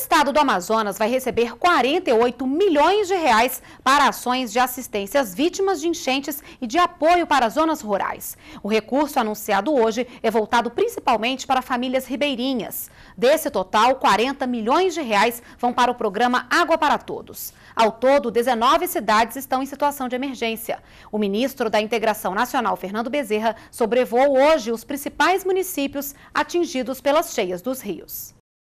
estado do Amazonas vai receber 48 milhões de reais para ações de assistência às vítimas de enchentes e de apoio para as zonas rurais. O recurso anunciado hoje é voltado principalmente para famílias ribeirinhas. Desse total, 40 milhões de reais vão para o programa Água para Todos. Ao todo, 19 cidades estão em situação de emergência. O ministro da Integração Nacional, Fernando Bezerra, sobrevoou hoje os principais municípios atingidos pelas cheias dos rios.